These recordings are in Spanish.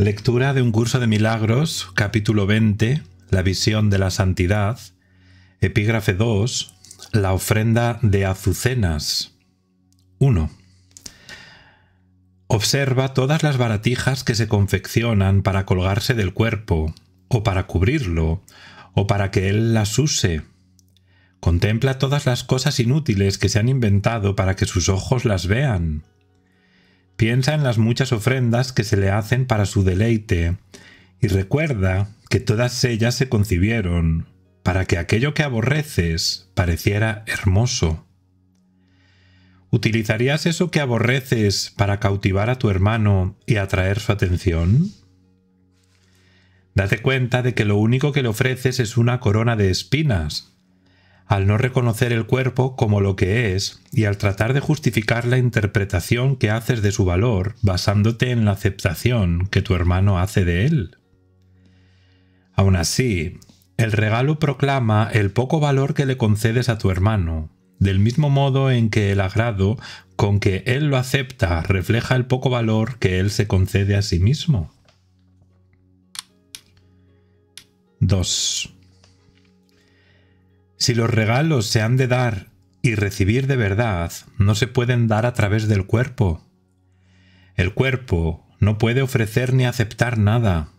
Lectura de un curso de milagros, capítulo 20, la visión de la santidad, epígrafe 2, la ofrenda de azucenas. 1. Observa todas las baratijas que se confeccionan para colgarse del cuerpo, o para cubrirlo, o para que él las use. Contempla todas las cosas inútiles que se han inventado para que sus ojos las vean Piensa en las muchas ofrendas que se le hacen para su deleite, y recuerda que todas ellas se concibieron para que aquello que aborreces pareciera hermoso. ¿Utilizarías eso que aborreces para cautivar a tu hermano y atraer su atención? Date cuenta de que lo único que le ofreces es una corona de espinas, al no reconocer el cuerpo como lo que es y al tratar de justificar la interpretación que haces de su valor basándote en la aceptación que tu hermano hace de él. Aún así, el regalo proclama el poco valor que le concedes a tu hermano, del mismo modo en que el agrado con que él lo acepta refleja el poco valor que él se concede a sí mismo. 2. Si los regalos se han de dar y recibir de verdad, no se pueden dar a través del cuerpo. El cuerpo no puede ofrecer ni aceptar nada,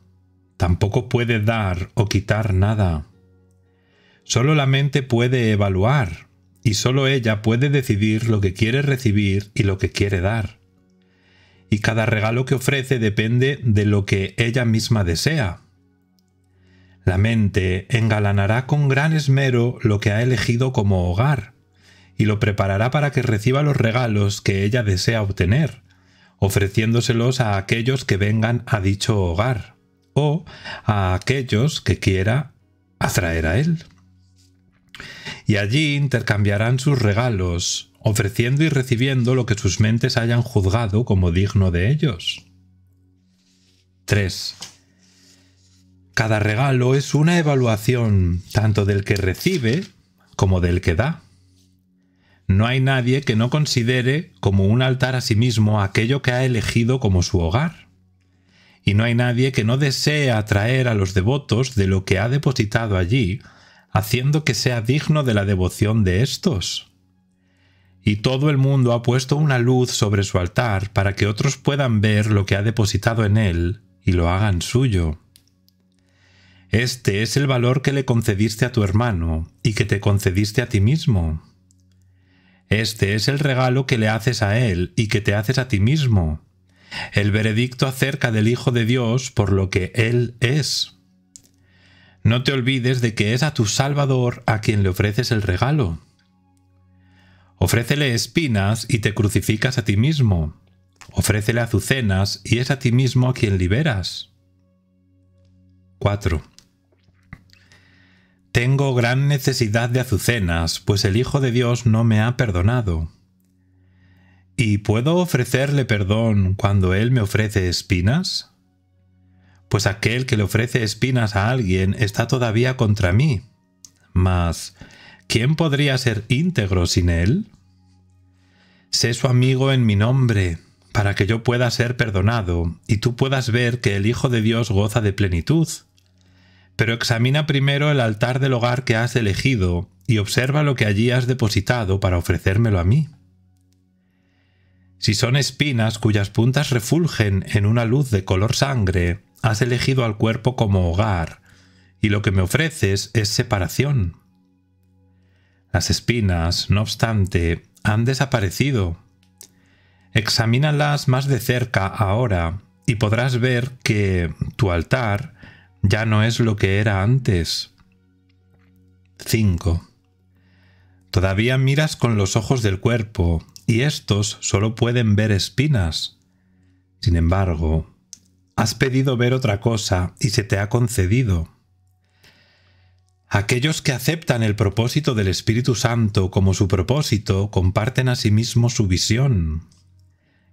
tampoco puede dar o quitar nada. Solo la mente puede evaluar, y solo ella puede decidir lo que quiere recibir y lo que quiere dar. Y cada regalo que ofrece depende de lo que ella misma desea, la mente engalanará con gran esmero lo que ha elegido como hogar, y lo preparará para que reciba los regalos que ella desea obtener, ofreciéndoselos a aquellos que vengan a dicho hogar, o a aquellos que quiera atraer a él. Y allí intercambiarán sus regalos, ofreciendo y recibiendo lo que sus mentes hayan juzgado como digno de ellos. 3. Cada regalo es una evaluación tanto del que recibe como del que da. No hay nadie que no considere como un altar a sí mismo aquello que ha elegido como su hogar. Y no hay nadie que no desee atraer a los devotos de lo que ha depositado allí, haciendo que sea digno de la devoción de estos. Y todo el mundo ha puesto una luz sobre su altar para que otros puedan ver lo que ha depositado en él y lo hagan suyo. Este es el valor que le concediste a tu hermano y que te concediste a ti mismo. Este es el regalo que le haces a él y que te haces a ti mismo. El veredicto acerca del Hijo de Dios por lo que Él es. No te olvides de que es a tu Salvador a quien le ofreces el regalo. Ofrécele espinas y te crucificas a ti mismo. Ofrécele azucenas y es a ti mismo a quien liberas. 4. Tengo gran necesidad de azucenas, pues el Hijo de Dios no me ha perdonado. ¿Y puedo ofrecerle perdón cuando Él me ofrece espinas? Pues aquel que le ofrece espinas a alguien está todavía contra mí. Mas, ¿quién podría ser íntegro sin Él? Sé su amigo en mi nombre, para que yo pueda ser perdonado, y tú puedas ver que el Hijo de Dios goza de plenitud pero examina primero el altar del hogar que has elegido y observa lo que allí has depositado para ofrecérmelo a mí. Si son espinas cuyas puntas refulgen en una luz de color sangre, has elegido al cuerpo como hogar, y lo que me ofreces es separación. Las espinas, no obstante, han desaparecido. Examínalas más de cerca ahora y podrás ver que tu altar ya no es lo que era antes. 5. Todavía miras con los ojos del cuerpo, y estos solo pueden ver espinas. Sin embargo, has pedido ver otra cosa y se te ha concedido. Aquellos que aceptan el propósito del Espíritu Santo como su propósito comparten a sí mismo su visión,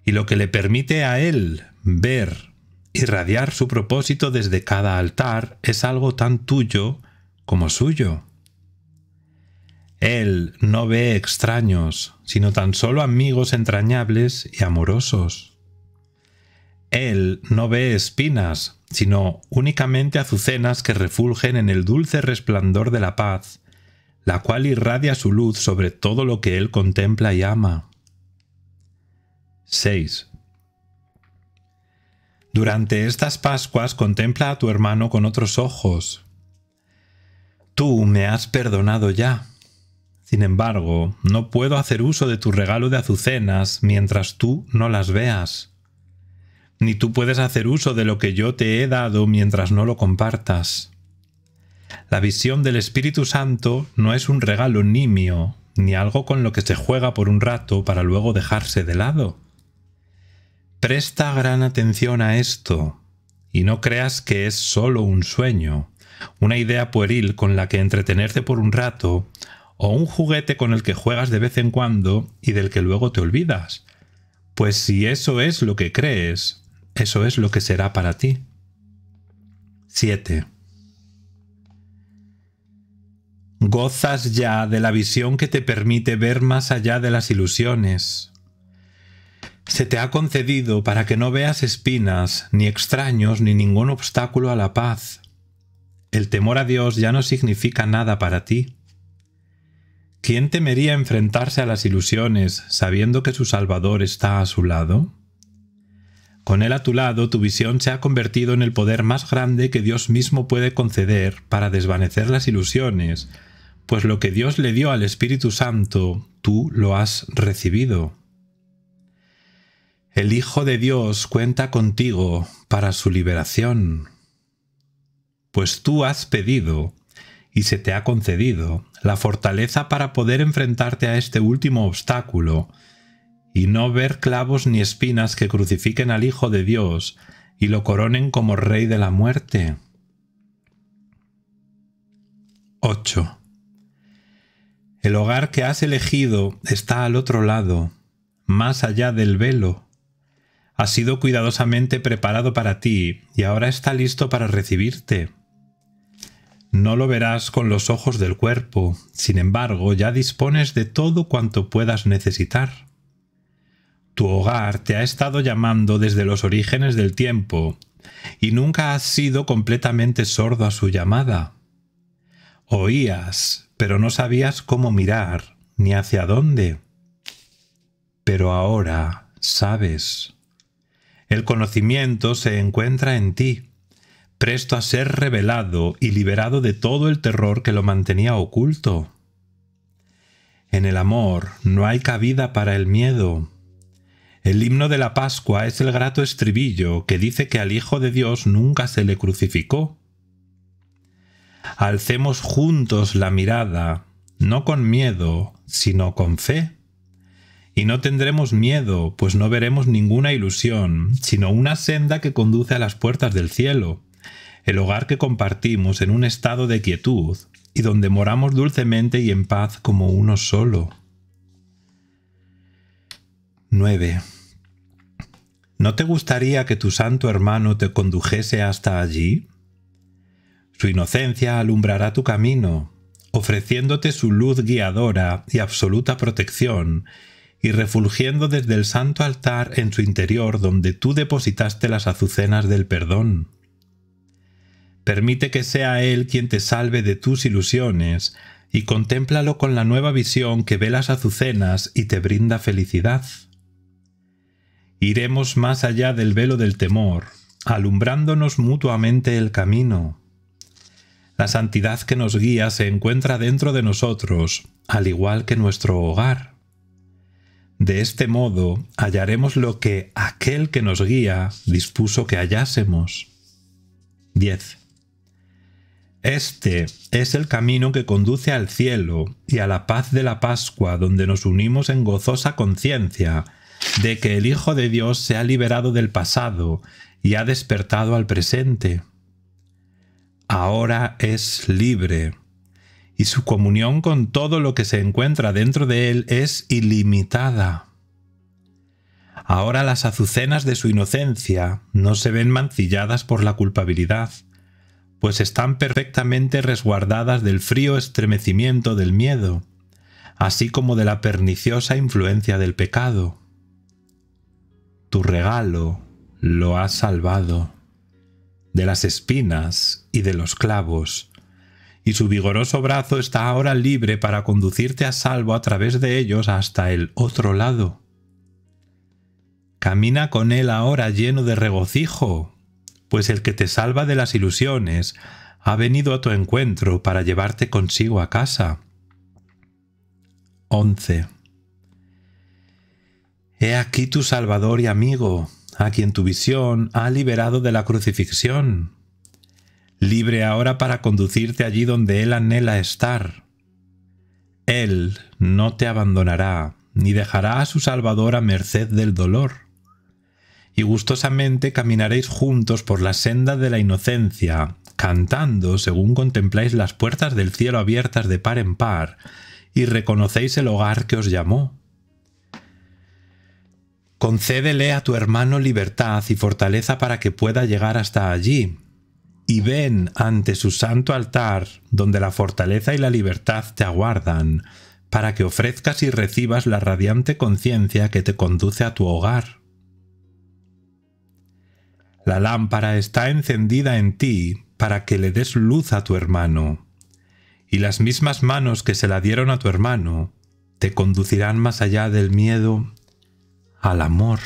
y lo que le permite a él ver Irradiar su propósito desde cada altar es algo tan tuyo como suyo. Él no ve extraños, sino tan solo amigos entrañables y amorosos. Él no ve espinas, sino únicamente azucenas que refulgen en el dulce resplandor de la paz, la cual irradia su luz sobre todo lo que él contempla y ama. 6. Durante estas Pascuas contempla a tu hermano con otros ojos. Tú me has perdonado ya. Sin embargo, no puedo hacer uso de tu regalo de azucenas mientras tú no las veas. Ni tú puedes hacer uso de lo que yo te he dado mientras no lo compartas. La visión del Espíritu Santo no es un regalo nimio, ni algo con lo que se juega por un rato para luego dejarse de lado. Presta gran atención a esto y no creas que es solo un sueño, una idea pueril con la que entretenerte por un rato o un juguete con el que juegas de vez en cuando y del que luego te olvidas. Pues si eso es lo que crees, eso es lo que será para ti. 7. Gozas ya de la visión que te permite ver más allá de las ilusiones, se te ha concedido para que no veas espinas, ni extraños, ni ningún obstáculo a la paz. El temor a Dios ya no significa nada para ti. ¿Quién temería enfrentarse a las ilusiones sabiendo que su Salvador está a su lado? Con Él a tu lado, tu visión se ha convertido en el poder más grande que Dios mismo puede conceder para desvanecer las ilusiones, pues lo que Dios le dio al Espíritu Santo, tú lo has recibido. El Hijo de Dios cuenta contigo para su liberación, pues tú has pedido y se te ha concedido la fortaleza para poder enfrentarte a este último obstáculo y no ver clavos ni espinas que crucifiquen al Hijo de Dios y lo coronen como Rey de la muerte. 8. El hogar que has elegido está al otro lado, más allá del velo ha sido cuidadosamente preparado para ti y ahora está listo para recibirte. No lo verás con los ojos del cuerpo, sin embargo ya dispones de todo cuanto puedas necesitar. Tu hogar te ha estado llamando desde los orígenes del tiempo, y nunca has sido completamente sordo a su llamada. Oías, pero no sabías cómo mirar, ni hacia dónde. Pero ahora sabes. El conocimiento se encuentra en ti, presto a ser revelado y liberado de todo el terror que lo mantenía oculto. En el amor no hay cabida para el miedo. El himno de la Pascua es el grato estribillo que dice que al Hijo de Dios nunca se le crucificó. Alcemos juntos la mirada, no con miedo, sino con fe y no tendremos miedo, pues no veremos ninguna ilusión, sino una senda que conduce a las puertas del cielo, el hogar que compartimos en un estado de quietud, y donde moramos dulcemente y en paz como uno solo. 9. ¿No te gustaría que tu santo hermano te condujese hasta allí? Su inocencia alumbrará tu camino, ofreciéndote su luz guiadora y absoluta protección, y refulgiendo desde el santo altar en su interior donde tú depositaste las azucenas del perdón. Permite que sea Él quien te salve de tus ilusiones, y contémplalo con la nueva visión que ve las azucenas y te brinda felicidad. Iremos más allá del velo del temor, alumbrándonos mutuamente el camino. La santidad que nos guía se encuentra dentro de nosotros, al igual que nuestro hogar. De este modo hallaremos lo que aquel que nos guía dispuso que hallásemos. 10. Este es el camino que conduce al cielo y a la paz de la Pascua, donde nos unimos en gozosa conciencia de que el Hijo de Dios se ha liberado del pasado y ha despertado al presente. Ahora es libre y su comunión con todo lo que se encuentra dentro de él es ilimitada. Ahora las azucenas de su inocencia no se ven mancilladas por la culpabilidad, pues están perfectamente resguardadas del frío estremecimiento del miedo, así como de la perniciosa influencia del pecado. Tu regalo lo ha salvado de las espinas y de los clavos, y su vigoroso brazo está ahora libre para conducirte a salvo a través de ellos hasta el otro lado. Camina con él ahora lleno de regocijo, pues el que te salva de las ilusiones ha venido a tu encuentro para llevarte consigo a casa. 11. He aquí tu Salvador y amigo, a quien tu visión ha liberado de la crucifixión, libre ahora para conducirte allí donde Él anhela estar. Él no te abandonará, ni dejará a su Salvador a merced del dolor. Y gustosamente caminaréis juntos por la senda de la inocencia, cantando según contempláis las puertas del cielo abiertas de par en par, y reconocéis el hogar que os llamó. Concédele a tu hermano libertad y fortaleza para que pueda llegar hasta allí, y ven ante su santo altar, donde la fortaleza y la libertad te aguardan, para que ofrezcas y recibas la radiante conciencia que te conduce a tu hogar. La lámpara está encendida en ti para que le des luz a tu hermano, y las mismas manos que se la dieron a tu hermano te conducirán más allá del miedo al amor.